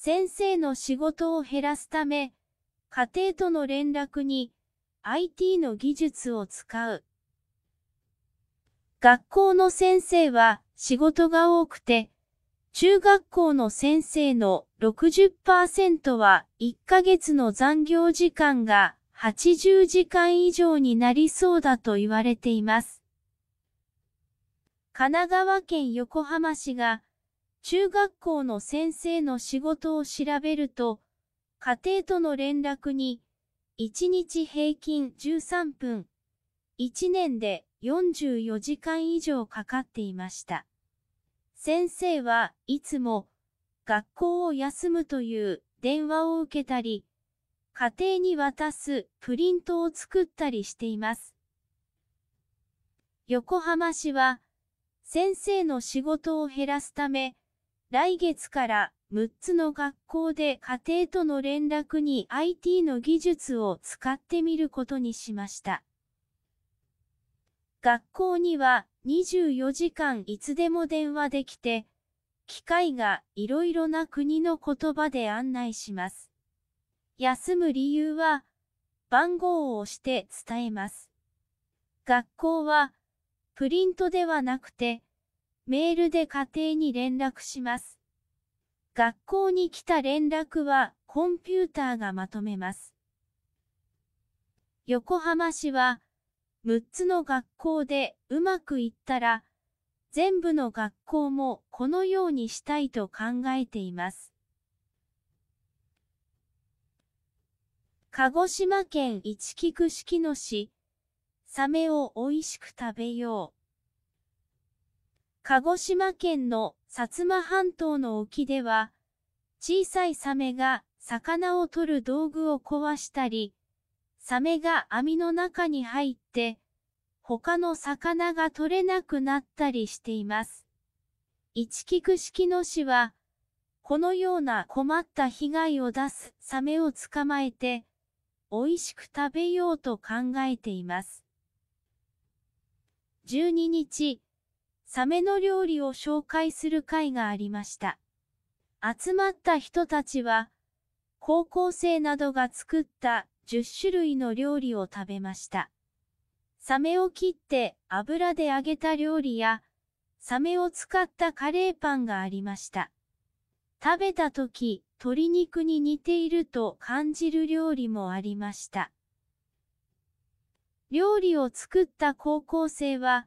先生の仕事を減らすため、家庭との連絡に IT の技術を使う。学校の先生は仕事が多くて、中学校の先生の60%は1ヶ月の残業時間が80時間以上になりそうだと言われています。神奈川県横浜市が中学校の先生の仕事を調べると、家庭との連絡に、1日平均13分、1年で44時間以上かかっていました。先生はいつも、学校を休むという電話を受けたり、家庭に渡すプリントを作ったりしています。横浜市は、先生の仕事を減らすため、来月から6つの学校で家庭との連絡に IT の技術を使ってみることにしました。学校には24時間いつでも電話できて、機械がいろいろな国の言葉で案内します。休む理由は、番号を押して伝えます。学校は、プリントではなくて、メールで家庭に連絡します。学校に来た連絡はコンピューターがまとめます。横浜市は6つの学校でうまくいったら全部の学校もこのようにしたいと考えています。鹿児島県市菊式の市、サメを美味しく食べよう。鹿児島県の薩摩半島の沖では、小さいサメが魚を取る道具を壊したり、サメが網の中に入って、他の魚が取れなくなったりしています。一菊式の市は、このような困った被害を出すサメを捕まえて、美味しく食べようと考えています。12日、サメの料理を紹介する会がありました。集まった人たちは、高校生などが作った10種類の料理を食べました。サメを切って油で揚げた料理や、サメを使ったカレーパンがありました。食べた時、鶏肉に似ていると感じる料理もありました。料理を作った高校生は、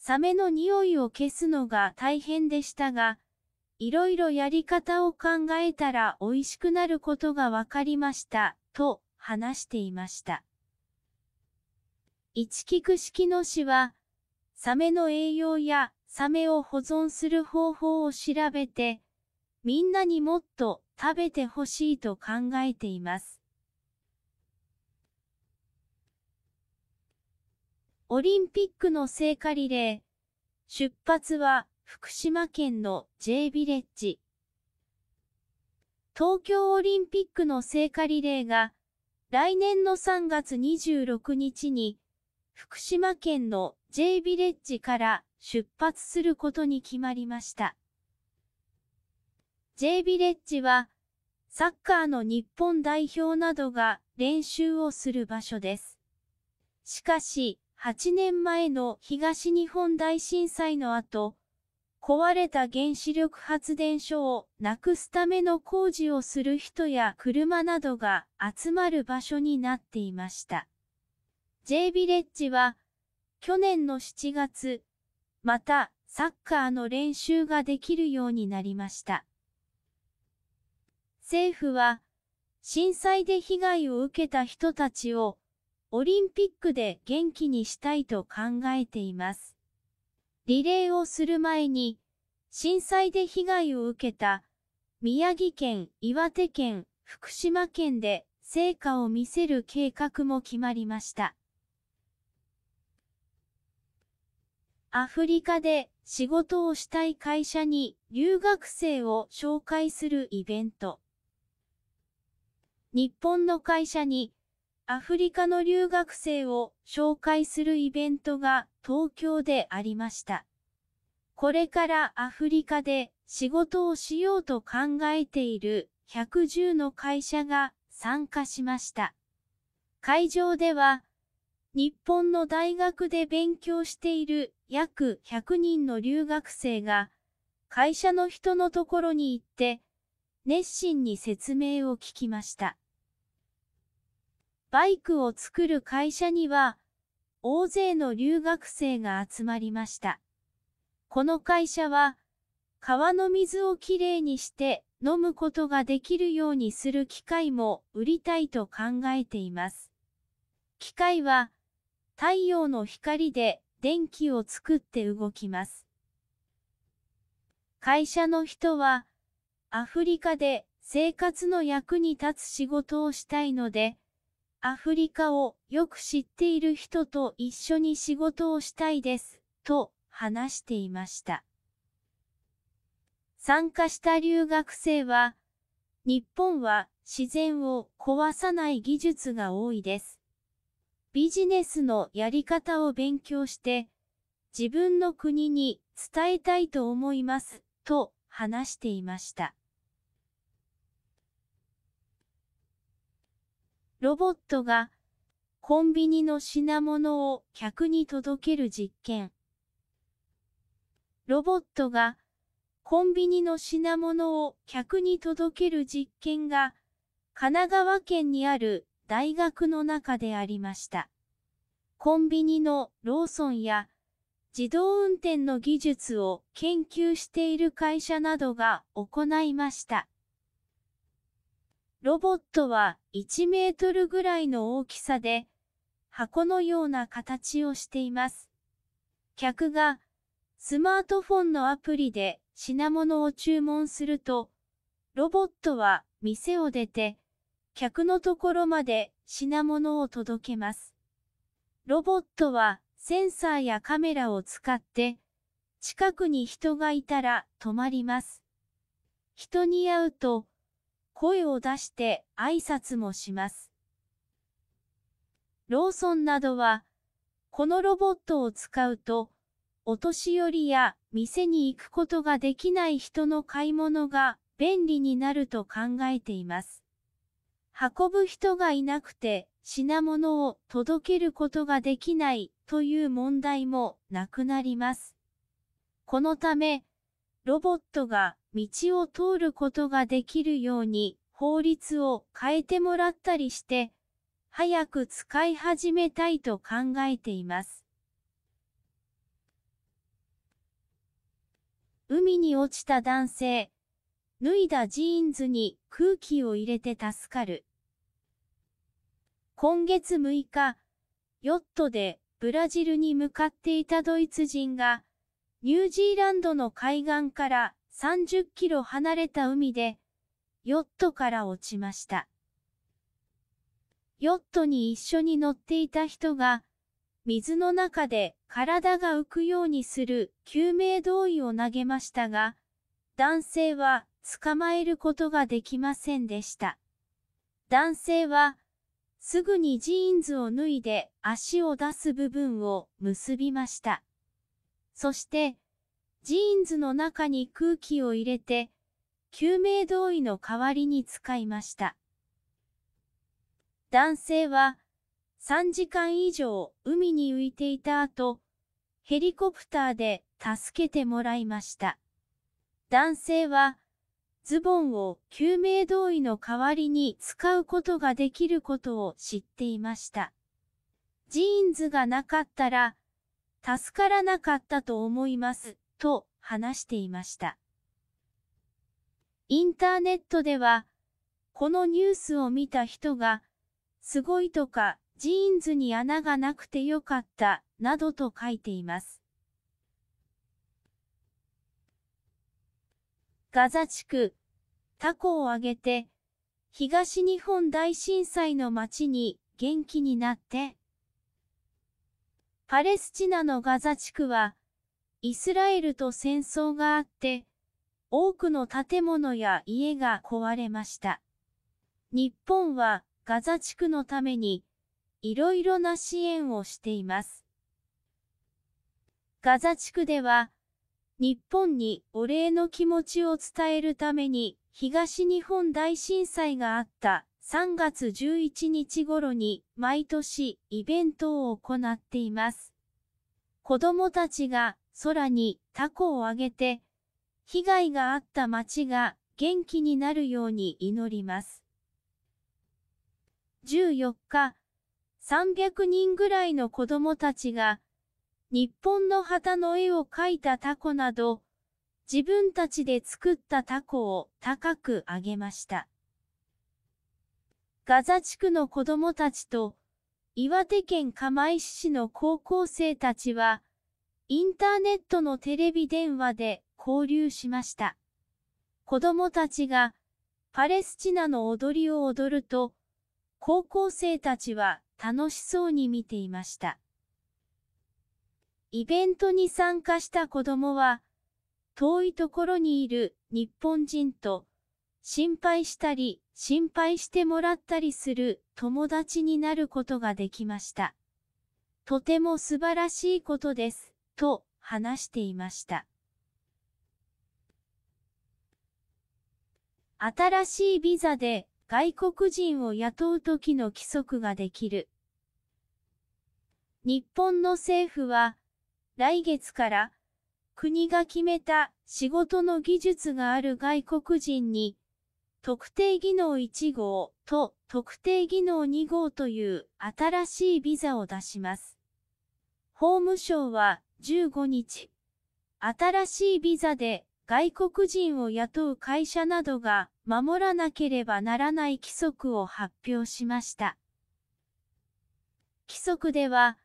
サメの匂いを消すのが大変でしたが、いろいろやり方を考えたら美味しくなることがわかりました、と話していました。一菊式の詩は、サメの栄養やサメを保存する方法を調べて、みんなにもっと食べてほしいと考えています。オリンピックの聖火リレー。出発は福島県の J ビレッジ。東京オリンピックの聖火リレーが来年の3月26日に福島県の J ビレッジから出発することに決まりました。J ビレッジはサッカーの日本代表などが練習をする場所です。しかし、8年前の東日本大震災の後、壊れた原子力発電所をなくすための工事をする人や車などが集まる場所になっていました。J ビレッジは、去年の7月、またサッカーの練習ができるようになりました。政府は、震災で被害を受けた人たちをオリンピックで元気にしたいと考えています。リレーをする前に、震災で被害を受けた、宮城県、岩手県、福島県で成果を見せる計画も決まりました。アフリカで仕事をしたい会社に留学生を紹介するイベント。日本の会社にアフリカの留学生を紹介するイベントが東京でありました。これからアフリカで仕事をしようと考えている110の会社が参加しました。会場では、日本の大学で勉強している約100人の留学生が、会社の人のところに行って、熱心に説明を聞きました。バイクを作る会社には、大勢の留学生が集まりました。この会社は、川の水をきれいにして飲むことができるようにする機械も売りたいと考えています。機械は、太陽の光で電気を作って動きます。会社の人は、アフリカで生活の役に立つ仕事をしたいので、アフリカをよく知っている人と一緒に仕事をしたいです、と話していました。参加した留学生は、日本は自然を壊さない技術が多いです。ビジネスのやり方を勉強して、自分の国に伝えたいと思います、と話していました。ロボットがコンビニの品物を客に届ける実験。ロボットがコンビニの品物を客に届ける実験が神奈川県にある大学の中でありました。コンビニのローソンや自動運転の技術を研究している会社などが行いました。ロボットは1メートルぐらいの大きさで、箱のような形をしています。客がスマートフォンのアプリで品物を注文すると、ロボットは店を出て、客のところまで品物を届けます。ロボットはセンサーやカメラを使って、近くに人がいたら止まります。人に会うと、声を出して挨拶もします。ローソンなどは、このロボットを使うと、お年寄りや店に行くことができない人の買い物が便利になると考えています。運ぶ人がいなくて品物を届けることができないという問題もなくなります。このため、ロボットが道を通ることができるように法律を変えてもらったりして、早く使い始めたいと考えています。海に落ちた男性。脱いだジーンズに空気を入れて助かる。今月6日、ヨットでブラジルに向かっていたドイツ人が、ニュージーランドの海岸から30キロ離れた海で、ヨットから落ちました。ヨットに一緒に乗っていた人が、水の中で体が浮くようにする救命胴衣を投げましたが、男性は捕まえることができませんでした。男性は、すぐにジーンズを脱いで足を出す部分を結びました。そして、ジーンズの中に空気を入れて、救命胴衣の代わりに使いました。男性は、3時間以上海に浮いていた後、ヘリコプターで助けてもらいました。男性は、ズボンを救命胴衣の代わりに使うことができることを知っていました。ジーンズがなかったら、助からなかったと思います。と話していました。インターネットでは、このニュースを見た人が、すごいとか、ジーンズに穴がなくてよかった、などと書いています。ガザ地区、タコをあげて、東日本大震災の街に元気になって、パレスチナのガザ地区は、イスラエルと戦争があって、多くの建物や家が壊れました。日本はガザ地区のためにいろいろな支援をしています。ガザ地区では日本にお礼の気持ちを伝えるために東日本大震災があった3月11日頃に毎年イベントを行っています。子供たちが空にタコをあげて、被害があった町が元気になるように祈ります。14日、300人ぐらいの子供たちが、日本の旗の絵を描いたタコなど、自分たちで作ったタコを高く上げました。ガザ地区の子供たちと、岩手県釜石市の高校生たちは、インターネットのテレビ電話で交流しました。子供たちがパレスチナの踊りを踊ると、高校生たちは楽しそうに見ていました。イベントに参加した子供は、遠いところにいる日本人と心配したり、心配してもらったりする友達になることができました。とても素晴らしいことです。と話していました。新しいビザで外国人を雇う時の規則ができる。日本の政府は来月から国が決めた仕事の技術がある外国人に特定技能1号と特定技能2号という新しいビザを出します。法務省は15日、新しいビザで外国人を雇う会社などが守らなければならない規則を発表しました。規則では、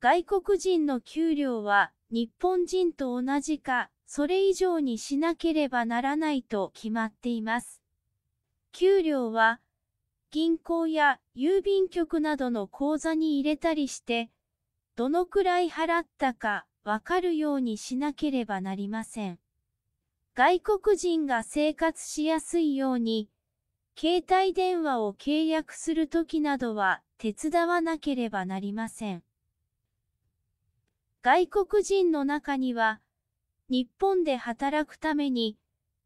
外国人の給料は日本人と同じか、それ以上にしなければならないと決まっています。給料は、銀行や郵便局などの口座に入れたりして、どのくらい払ったかわかるようにしなければなりません。外国人が生活しやすいように、携帯電話を契約するときなどは手伝わなければなりません。外国人の中には、日本で働くために、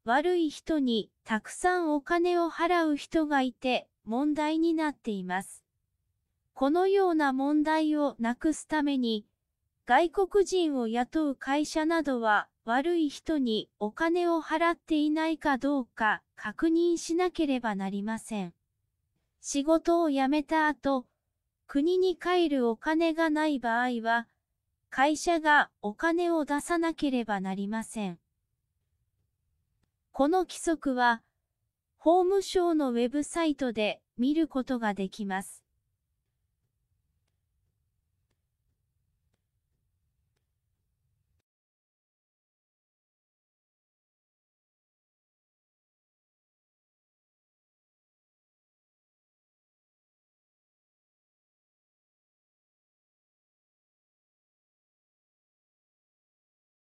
悪い人にたくさんお金を払う人がいて問題になっています。このような問題をなくすために、外国人を雇う会社などは悪い人にお金を払っていないかどうか確認しなければなりません。仕事を辞めた後、国に帰るお金がない場合は、会社がお金を出さなければなりません。この規則は、法務省のウェブサイトで見ることができます。